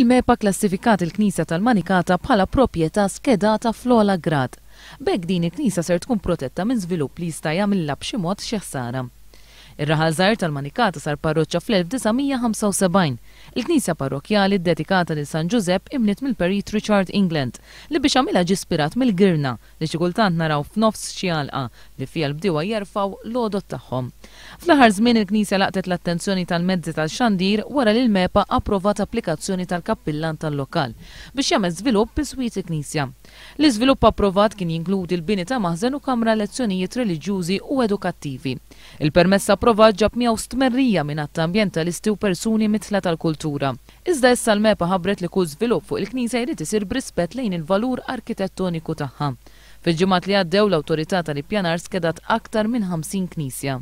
Il-MEPA klassifikat il-Knisa tal-Manikata bħala proprjetà skedata fl-ola grad. Bek din il-Knisa ser tkun protetta minn żvilupp li jista' jagħmilha b'xi mod xi ħsara. Ir-raħalżar tal-Manikata sar parroċċa fl-1975. Il-Knisja parrokjali dedikata lil San Giuseppe imniet mill-perit Richard England li biex għamilha ġispirat mill-girna li xi kultant naraw f'nofs xi li fija l-bdiewa jerfaw l-odot tagħhom. Fl-aħħar żmien il-Knisja laqtet l-attenzjoni tal-mezzi tal-xandir wara li l-MEPA approvat applikazzjoni tal-kappillan tal-lokal biex jagħmel żvilupp is-swit il-Knisja. L-iżvilupp approvat kien jinkludi l-bini ta' maħzen u kamra lezzjonijiet reliġjużi u edukattivi. Il-permess approvat ġab miegħu stmerrija minn ambientalisti u persuni mitla tal-kultura. Iżda issa l-mepa ħabret li kull żvilupp fuq il-Knisja jrid isir brispet lejn il-valur arkitettoniku tagħha. Fil-ġimgħat li għaddew l-awtorità tal-ippjanar skedat aktar minn 50 knisja.